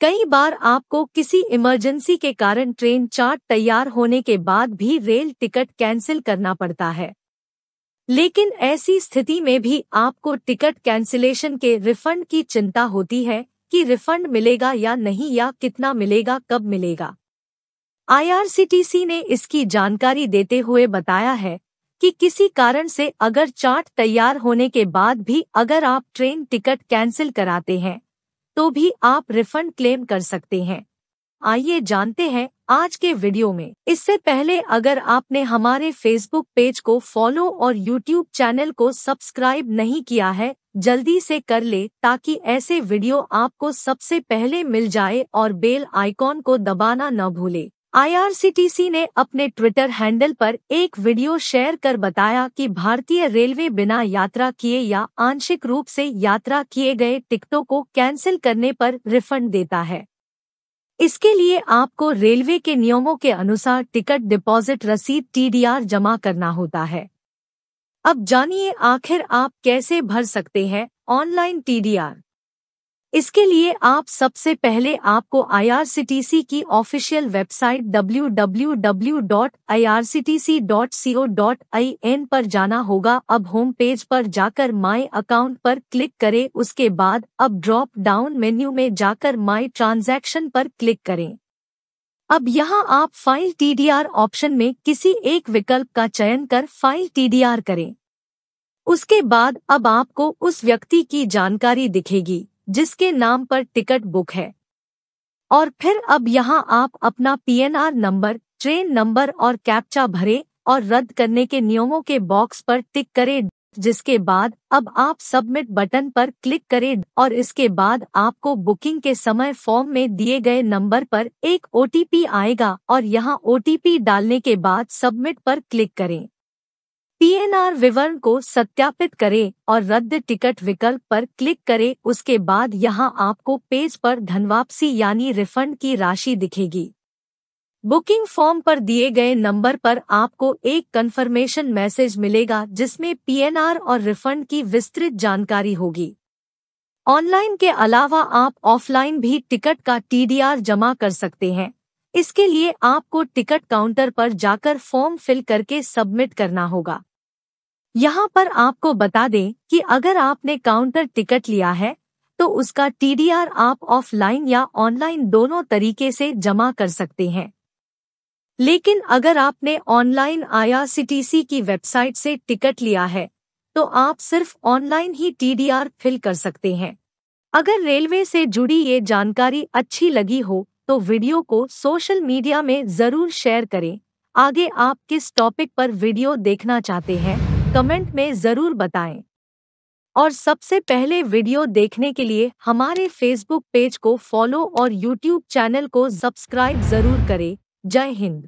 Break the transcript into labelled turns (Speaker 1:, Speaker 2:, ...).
Speaker 1: कई बार आपको किसी इमरजेंसी के कारण ट्रेन चार्ट तैयार होने के बाद भी रेल टिकट कैंसिल करना पड़ता है लेकिन ऐसी स्थिति में भी आपको टिकट कैंसिलेशन के रिफंड की चिंता होती है कि रिफंड मिलेगा या नहीं या कितना मिलेगा कब मिलेगा आईआरसीटीसी ने इसकी जानकारी देते हुए बताया है कि किसी कारण से अगर चार्ट तैयार होने के बाद भी अगर आप ट्रेन टिकट कैंसिल कराते हैं तो भी आप रिफंड क्लेम कर सकते हैं आइए जानते हैं आज के वीडियो में इससे पहले अगर आपने हमारे फेसबुक पेज को फॉलो और यूट्यूब चैनल को सब्सक्राइब नहीं किया है जल्दी से कर ले ताकि ऐसे वीडियो आपको सबसे पहले मिल जाए और बेल आइकॉन को दबाना न भूले आईआरसीटीसी ने अपने ट्विटर हैंडल पर एक वीडियो शेयर कर बताया कि भारतीय रेलवे बिना यात्रा किए या आंशिक रूप से यात्रा किए गए टिकटों को कैंसिल करने पर रिफंड देता है इसके लिए आपको रेलवे के नियमों के अनुसार टिकट डिपॉजिट रसीद टीडीआर जमा करना होता है अब जानिए आखिर आप कैसे भर सकते हैं ऑनलाइन टीडीआर इसके लिए आप सबसे पहले आपको आईआरसीटीसी की ऑफिशियल वेबसाइट www.irctc.co.in पर जाना होगा अब होम पेज पर जाकर माय अकाउंट पर क्लिक करें उसके बाद अब ड्रॉप डाउन मेन्यू में जाकर माय ट्रांजैक्शन पर क्लिक करें अब यहां आप फाइल टीडीआर ऑप्शन में किसी एक विकल्प का चयन कर फाइल टीडीआर करें उसके बाद अब आपको उस व्यक्ति की जानकारी दिखेगी जिसके नाम पर टिकट बुक है और फिर अब यहाँ आप अपना पीएनआर नंबर ट्रेन नंबर और कैप्चा भरे और रद्द करने के नियमों के बॉक्स पर टिक करें जिसके बाद अब आप सबमिट बटन पर क्लिक करें और इसके बाद आपको बुकिंग के समय फॉर्म में दिए गए नंबर पर एक ओटीपी आएगा और यहां ओटीपी डालने के बाद सबमिट पर क्लिक करें पीएनआर विवरण को सत्यापित करें और रद्द टिकट विकल्प पर क्लिक करें उसके बाद यहां आपको पेज पर धनवापसी यानी रिफंड की राशि दिखेगी बुकिंग फॉर्म पर दिए गए नंबर पर आपको एक कंफर्मेशन मैसेज मिलेगा जिसमें पीएनआर और रिफंड की विस्तृत जानकारी होगी ऑनलाइन के अलावा आप ऑफलाइन भी टिकट का टीडीआर जमा कर सकते हैं इसके लिए आपको टिकट काउंटर पर जाकर फॉर्म फिल करके सबमिट करना होगा यहाँ पर आपको बता दें कि अगर आपने काउंटर टिकट लिया है तो उसका टीडीआर आप ऑफलाइन या ऑनलाइन दोनों तरीके से जमा कर सकते हैं लेकिन अगर आपने ऑनलाइन आईआरसीटीसी की वेबसाइट से टिकट लिया है तो आप सिर्फ ऑनलाइन ही टीडीआर फिल कर सकते हैं अगर रेलवे से जुड़ी ये जानकारी अच्छी लगी हो तो वीडियो को सोशल मीडिया में ज़रूर शेयर करें आगे आप किस टॉपिक पर वीडियो देखना चाहते हैं कमेंट में ज़रूर बताएं और सबसे पहले वीडियो देखने के लिए हमारे फेसबुक पेज को फॉलो और यूट्यूब चैनल को सब्सक्राइब ज़रूर करें जय हिंद